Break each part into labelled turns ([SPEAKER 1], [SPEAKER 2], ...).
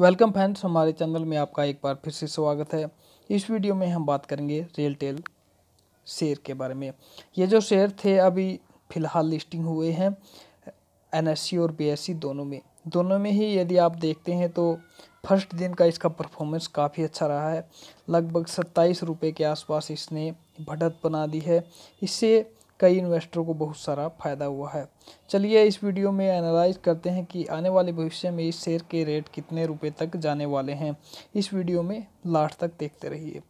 [SPEAKER 1] welcome friends हमारे channel में आपका एक बार फिर से स्वागत है इस वीडियो में हम बात करेंगे रियल टेल शेयर के बारे में ये जो शेयर थे अभी फ़िलहाल लिस्टिंग हुए हैं एनएससी और बीएससी दोनों में दोनों में ही यदि आप देखते हैं तो फर्स्ट दिन का इसका परफॉर्मेंस काफ़ी अच्छा रहा है लगभग सत्ताईस रुपये के आसपास इसने बढ़त बना दी है इससे कई इन्वेस्टरों को बहुत सारा फायदा हुआ है चलिए इस वीडियो में एनालाइज करते हैं कि आने वाले भविष्य में इस शेयर के रेट कितने रुपए तक जाने वाले हैं इस वीडियो में लास्ट तक देखते रहिए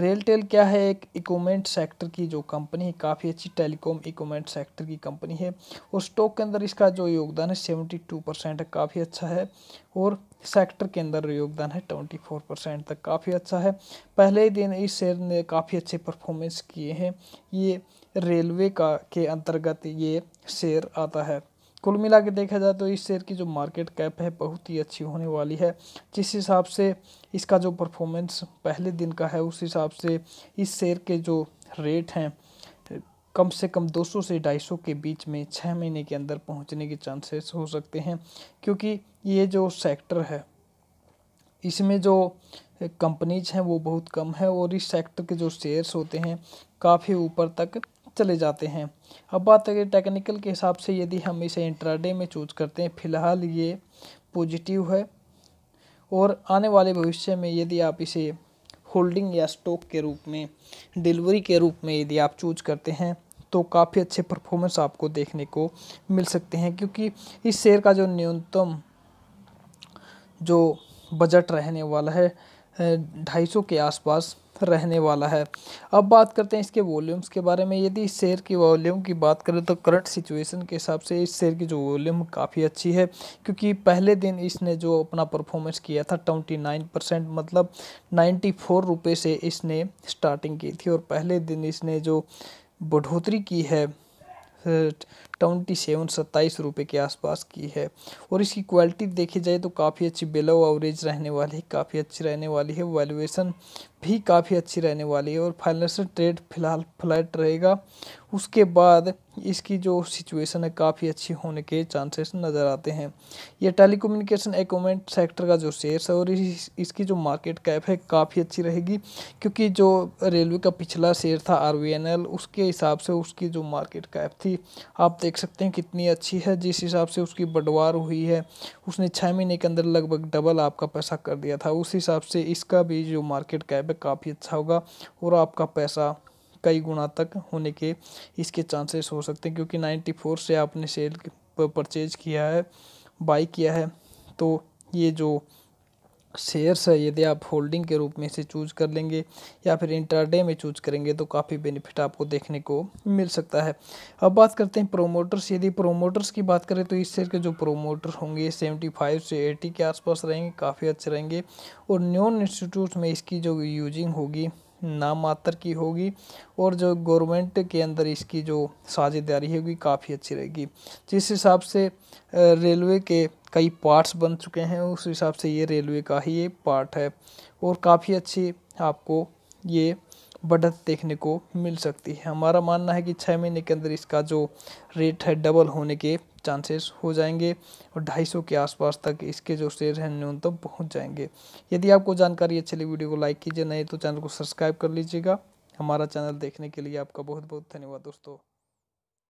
[SPEAKER 1] रेलटेल क्या है एक इक्वमेंट सेक्टर की जो कंपनी है काफ़ी अच्छी टेलीकॉम इक्वमेंट सेक्टर की कंपनी है और स्टॉक के अंदर इसका जो योगदान है सेवेंटी टू परसेंट है काफ़ी अच्छा है और सेक्टर के अंदर योगदान है ट्वेंटी फोर परसेंट तक काफ़ी अच्छा है पहले ही दिन इस शेयर ने काफ़ी अच्छे परफॉर्मेंस किए हैं ये रेलवे का के अंतर्गत ये शेयर आता है कुल मिला के देखा जाए तो इस शेयर की जो मार्केट कैप है बहुत ही अच्छी होने वाली है जिस हिसाब से इसका जो परफॉर्मेंस पहले दिन का है उस हिसाब से इस शेयर के जो रेट हैं कम से कम 200 से 250 के बीच में छः महीने के अंदर पहुंचने के चांसेस हो सकते हैं क्योंकि ये जो सेक्टर है इसमें जो कंपनीज हैं वो बहुत कम है और इस सेक्टर के जो शेयर्स होते हैं काफ़ी ऊपर तक चले जाते हैं अब बात करें टेक्निकल के हिसाब से यदि हम इसे इंट्राडे में चूज करते हैं फिलहाल ये पॉजिटिव है और आने वाले भविष्य में यदि आप इसे होल्डिंग या स्टॉक के रूप में डिलीवरी के रूप में यदि आप चूज करते हैं तो काफ़ी अच्छे परफॉर्मेंस आपको देखने को मिल सकते हैं क्योंकि इस शेयर का जो न्यूनतम जो बजट रहने वाला है ढाई सौ के आसपास रहने वाला है अब बात करते हैं इसके वॉल्यूम्स के बारे में यदि इस शेयर की वॉल्यूम की बात करें तो करंट सिचुएशन के हिसाब से इस शेयर की जो वॉल्यूम काफ़ी अच्छी है क्योंकि पहले दिन इसने जो अपना परफॉर्मेंस किया था ट्वेंटी नाइन परसेंट मतलब नाइन्टी फोर रुपये से इसने स्टार्टिंग की थी और पहले दिन इसने जो बढ़ोतरी की है ट्वेंटी सेवन सत्ताईस रुपये के आसपास की है और इसकी क्वालिटी देखी जाए तो काफ़ी अच्छी बिलो एवरेज रहने वाली है काफ़ी अच्छी रहने वाली है वैल्यूएसन भी काफ़ी अच्छी रहने वाली है और फाइनेंशियल ट्रेड फिलहाल फ्लैट रहेगा उसके बाद इसकी जो सिचुएशन है काफ़ी अच्छी होने के चांसेस नज़र आते हैं टेली टेलीकम्युनिकेशन एकमेंट सेक्टर का जो शेयर्स है और इस, इसकी जो मार्केट कैप है काफ़ी अच्छी रहेगी क्योंकि जो रेलवे का पिछला शेयर था आर उसके हिसाब से उसकी जो मार्केट कैप थी आप देख सकते हैं कितनी अच्छी है जिस हिसाब से उसकी बंटवार हुई है उसने छः महीने के अंदर लगभग डबल आपका पैसा कर दिया था उस हिसाब से इसका भी जो मार्केट कैप पे काफ़ी अच्छा होगा और आपका पैसा कई गुना तक होने के इसके चांसेस हो सकते हैं क्योंकि नाइन्टी फोर से आपने सेल परचेज किया है बाई किया है तो ये जो शेयर्स है यदि आप होल्डिंग के रूप में इसे चूज कर लेंगे या फिर इंटरडे में चूज करेंगे तो काफ़ी बेनिफिट आपको देखने को मिल सकता है अब बात करते हैं प्रोमोटर्स यदि प्रोमोटर्स की बात करें तो इस शेयर के जो प्रोमोटर होंगे सेवेंटी फाइव से एटी के आसपास रहेंगे काफ़ी अच्छे रहेंगे और न्यून इंस्टीट्यूट में इसकी जो यूजिंग होगी नाम मात्र की होगी और जो गवर्नमेंट के अंदर इसकी जो साझेदारी होगी काफ़ी अच्छी रहेगी जिस हिसाब से रेलवे के कई पार्ट्स बन चुके हैं उस हिसाब से ये रेलवे का ही ये पार्ट है और काफ़ी अच्छी आपको ये बढ़त देखने को मिल सकती है हमारा मानना है कि छः महीने के अंदर इसका जो रेट है डबल होने के चांसेस हो जाएंगे और ढाई सौ के आसपास तक इसके जो शेयर हैं न्यूनतम तो पहुंच जाएंगे यदि आपको जानकारी अच्छी लगी वीडियो को लाइक कीजिए नहीं तो चैनल को सब्सक्राइब कर लीजिएगा हमारा चैनल देखने के लिए आपका बहुत बहुत धन्यवाद दोस्तों